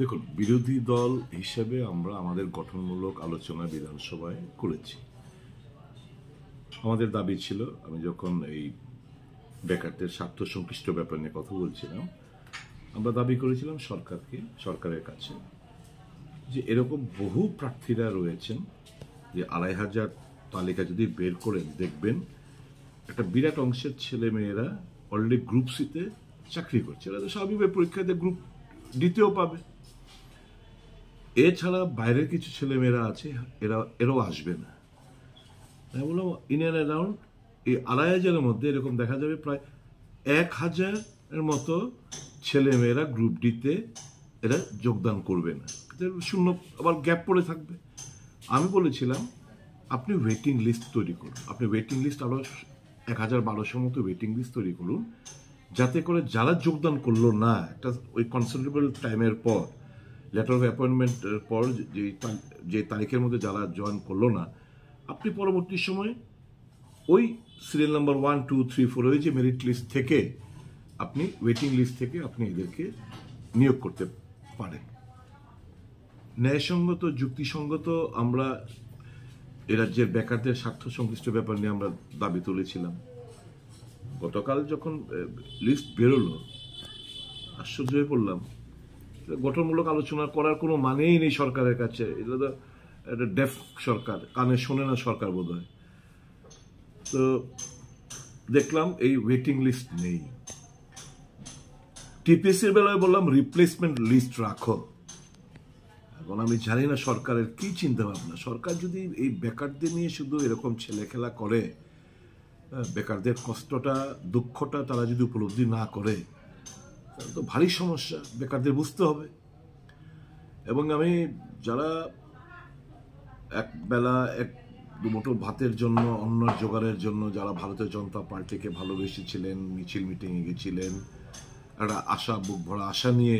দেখুন বিরোধী দল হিসেবে আমরা আমাদের গঠনমূলক আলোচনা বিধানসভায় করেছি আমাদের দাবি ছিল আমি যখন এই বেকারদের স্বার্থ সংশ্লিষ্ট ব্যাপার নিয়ে কথা বলছিলাম আমরা দাবি করেছিলাম সরকারকে সরকারের কাছে যে এরকম বহু প্রার্থীরা রয়েছেন যে আড়াই হাজার তালিকা যদি বের করেন দেখবেন একটা বিরাট অংশের ছেলে মেয়েরা অলরেডি গ্রুপ সিতে চাকরি করছে এরা তো স্বাভাবিকভাবে পরীক্ষাতে গ্রুপ দ্বিতীয় পাবে এছাড়া বাইরের কিছু ছেলেমেয়েরা আছে এরা এরাও আসবে না আমি বললাম ইন এন অ্যারাউন্ড এই আড়াই হাজারের মধ্যে এরকম দেখা যাবে প্রায় এক হাজারের মতো ছেলেমেয়েরা গ্রুপ ডিতে এরা যোগদান করবে না শূন্য আবার গ্যাপ পড়ে থাকবে আমি বলেছিলাম আপনি ওয়েটিং লিস্ট তৈরি করুন আপনি ওয়েটিং লিস্ট আরও এক হাজার বারোশোর মতো ওয়েটিং লিস্ট তৈরি করুন যাতে করে যারা যোগদান করলো না একটা ওই কনসিডারেবল টাইমের পর লেটার অফ অ্যাপয়েন্টমেন্টের পর যে যে তারিখের মধ্যে যারা জয়েন করলো না আপনি পরবর্তী সময়ে ওই serial number one two three four ওই যে মেরিট লিস্ট থেকে আপনি ওয়েটিং লিস্ট থেকে আপনি এদেরকে নিয়োগ করতে পারেন ন্যায়সঙ্গত যুক্তিসঙ্গত আমরা এ রাজ্যের বেকারদের স্বার্থ সংশ্লিষ্ট ব্যাপার নিয়ে আমরা দাবি তুলেছিলাম গতকাল যখন লিস্ট বেরোলো আশ্চর্য হয়ে পড়লাম গঠনমূলক আলোচনা করার কোনো মানেই নেই সরকারের কাছে এটা তো একটা ডেফ সরকার কানে শোনে না সরকার বোধ হয় তো দেখলাম এই ওয়েটিং লিস্ট নেই টিপিসির বেলায় বললাম রিপ্লেসমেন্ট লিস্ট রাখো এখন আমি জানি না সরকারের কি চিন্তা ভাবনা সরকার যদি এই বেকারদের নিয়ে শুধু এরকম ছেলে খেলা করে হ্যাঁ, বেকারদের কষ্টটা দুঃখটা তারা যদি উপলব্ধি না করে তো ভারী সমস্যা বেকারদের বুঝতে হবে এবং আমি যারা এক বেলা এক দুমোটো ভাতের জন্য অন্য জোগাড়ের জন্য যারা ভারতীয় জনতা পার্টিকে ভালোবেসেছিলেন মিছিল মিটিংয়ে গেছিলেন একটা আশা বুক ভরা আশা নিয়ে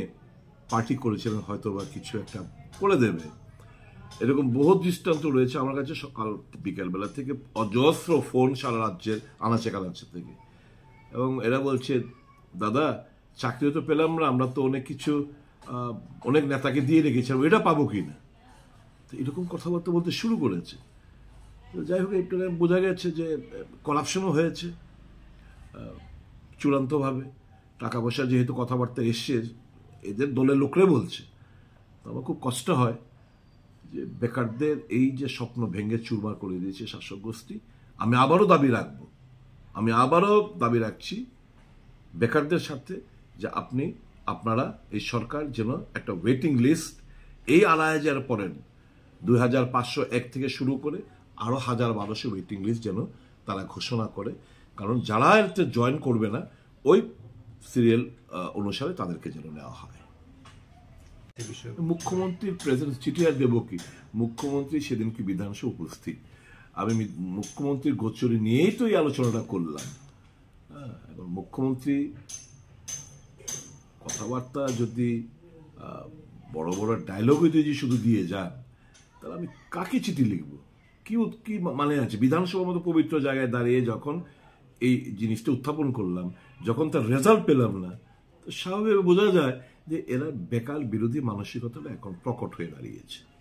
পার্টি করেছিলেন হয়তো বা কিছু একটা করে দেবে এরকম বহু দৃষ্টান্ত রয়েছে আমার কাছে সকাল বিকালবেলা থেকে অজস্র ফোন সারা রাজ্যের আনাচে কানাচে থেকে এবং এরা বলছে দাদা চাকরি তো পেলাম না আমরা তো অনেক কিছু অনেক নেতাকে দিয়ে রেখেছিলাম এটা পাবো কি না তো এরকম কথাবার্তা বলতে শুরু করেছে যাই হোক একটু বোঝা গেছে যে করাপশনও হয়েছে চূড়ান্তভাবে টাকা পয়সা যেহেতু কথাবার্তা এসছে এদের দলের লোকরে বলছে আমার খুব কষ্ট হয় যে বেকারদের এই যে স্বপ্ন ভেঙে চুরমার করে দিয়েছে শাসক গোষ্ঠী আমি আবারও দাবি রাখব আমি আবারও দাবি রাখছি বেকারদের সাথে যে আপনি আপনারা এই সরকার যেন একটা ওয়েটিং লিস্ট এই আলায় হাজার দুই হাজার পাঁচশো এক থেকে শুরু করে আরও হাজার বারোশো ওয়েটিং লিস্ট যেন তারা ঘোষণা করে কারণ যারা এতে জয়েন করবে না ওই সিরিয়াল অনুসারে তাদেরকে যেন নেওয়া হয় মুখ্যমন্ত্রীর প্রেজেন্স চিঠি আর দেব কি মুখ্যমন্ত্রী সেদিন কি বিধানসভা উপস্থিত আমি মুখ্যমন্ত্রীর গোচরি নিয়েই তো এই আলোচনাটা করলাম হ্যাঁ এবং মুখ্যমন্ত্রী কথাবার্তা যদি বড় বড় ডায়লগই যদি শুধু দিয়ে যায় তাহলে আমি কাকে চিঠি লিখবো কি কি মানে আছে বিধানসভার মতো পবিত্র জায়গায় দাঁড়িয়ে যখন এই জিনিসটা উত্থাপন করলাম যখন তার রেজাল্ট পেলাম না তো স্বাভাবিকভাবে বোঝা যায় যে এরা বেকার বিরোধী মানসিকতাটা এখন প্রকট হয়ে দাঁড়িয়েছে